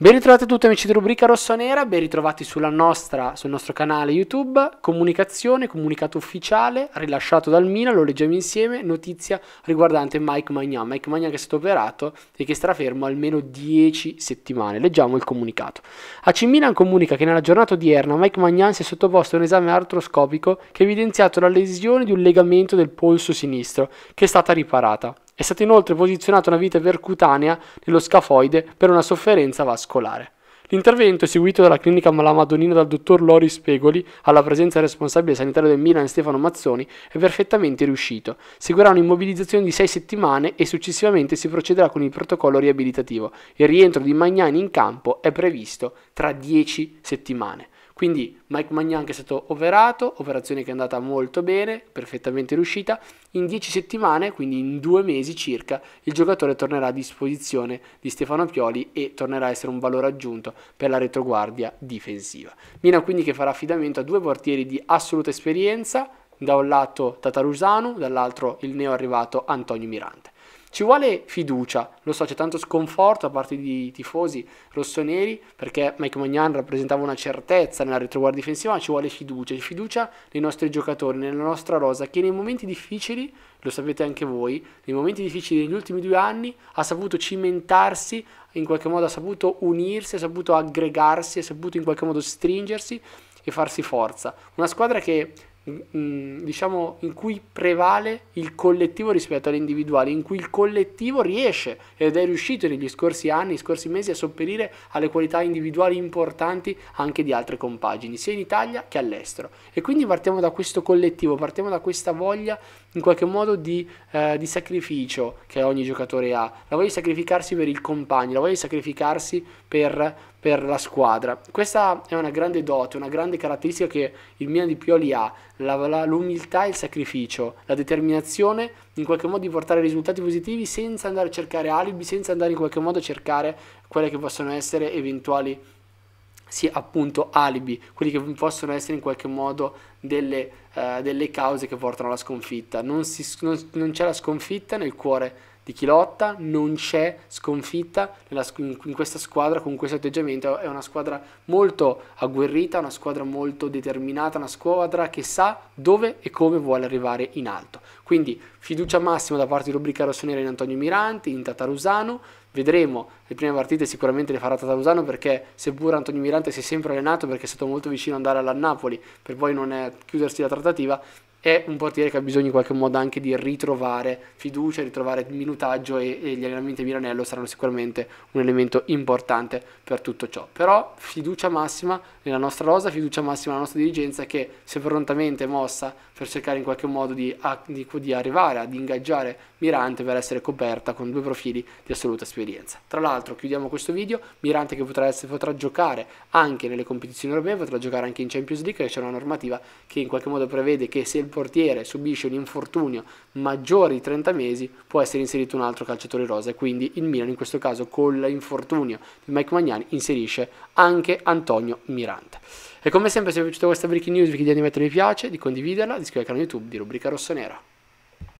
Ben ritrovati a tutti amici di Rubrica Rossonera, ben ritrovati nostra, sul nostro canale YouTube, comunicazione, comunicato ufficiale rilasciato dal Milan, lo leggiamo insieme, notizia riguardante Mike Magnan, Mike Magnan che è stato operato e che starà fermo almeno 10 settimane, leggiamo il comunicato. AC Milan comunica che nella giornata odierna Mike Magnan si è sottoposto a un esame artroscopico che ha evidenziato la lesione di un legamento del polso sinistro che è stata riparata. È stata inoltre posizionata una vite percutanea nello scafoide per una sofferenza vascolare. L'intervento, seguito dalla clinica La Madonina dal dottor Lori Spegoli, alla presenza del responsabile sanitario del Milan Stefano Mazzoni, è perfettamente riuscito. Seguirà un'immobilizzazione di sei settimane e successivamente si procederà con il protocollo riabilitativo. Il rientro di Magnani in campo è previsto tra dieci settimane. Quindi Mike Magnan che è stato operato, operazione che è andata molto bene, perfettamente riuscita, in 10 settimane, quindi in due mesi circa, il giocatore tornerà a disposizione di Stefano Pioli e tornerà a essere un valore aggiunto per la retroguardia difensiva. Milan quindi che farà affidamento a due portieri di assoluta esperienza, da un lato Tatarusanu, dall'altro il neo arrivato Antonio Mirante. Ci vuole fiducia, lo so, c'è tanto sconforto da parte di tifosi rossoneri perché Mike Magnan rappresentava una certezza nella retroguardia difensiva, ma ci vuole fiducia, fiducia nei nostri giocatori, nella nostra rosa che nei momenti difficili, lo sapete anche voi, nei momenti difficili degli ultimi due anni ha saputo cimentarsi, in qualche modo ha saputo unirsi, ha saputo aggregarsi, ha saputo in qualche modo stringersi e farsi forza. Una squadra che Mm, diciamo in cui prevale il collettivo rispetto all'individuale, in cui il collettivo riesce ed è riuscito negli scorsi anni, negli scorsi mesi a sopperire alle qualità individuali importanti anche di altre compagini, sia in Italia che all'estero. E quindi partiamo da questo collettivo, partiamo da questa voglia in qualche modo di, eh, di sacrificio che ogni giocatore ha, la voglia di sacrificarsi per il compagno, la voglia di sacrificarsi per, per la squadra. Questa è una grande dote, una grande caratteristica che il Milan di Pioli ha, la, la, l'umiltà e il sacrificio, la determinazione in qualche modo di portare risultati positivi senza andare a cercare alibi, senza andare in qualche modo a cercare quelle che possono essere eventuali sia appunto alibi, quelli che possono essere in qualche modo delle, uh, delle cause che portano alla sconfitta. Non, si, non, non, c'è la sconfitta nel cuore di chi lotta, non c'è sconfitta nella, in, in, questa squadra con questo atteggiamento. È una squadra molto agguerrita, una squadra molto determinata, una squadra che sa dove e come vuole arrivare in alto. Quindi fiducia massima da parte di Rubrica Rossonera in Antonio Miranti, in Tatarusano, Vedremo, le prime partite sicuramente le farà Tatarusano perché seppur Antonio Mirante si è sempre allenato perché è stato molto vicino ad andare alla Napoli per poi non eh, chiudersi la trattativa, è un portiere che ha bisogno in qualche modo anche di ritrovare fiducia, ritrovare minutaggio e, e gli allenamenti di Milanello saranno sicuramente un elemento importante per tutto ciò. Però fiducia massima nella nostra rosa, fiducia massima nella nostra dirigenza che si è prontamente mossa per cercare in qualche modo di, a, di, di arrivare ad ingaggiare Mirante per essere coperta con due profili di assoluta esperienza. Tra l'altro chiudiamo questo video, Mirante che potrà, essere, potrà giocare anche nelle competizioni europee, potrà giocare anche in Champions League, c'è una normativa che in qualche modo prevede che se il portiere subisce un infortunio maggiore di 30 mesi, può essere inserito un altro calciatore rosa. E Quindi il Milan in questo caso con l'infortunio di Mike Magnani inserisce anche Antonio Miranda. E come sempre se vi è piaciuta questa breaking news vi chiedo di mettere mi piace, di condividerla, di iscrivervi al canale YouTube di Rubrica Rossonera.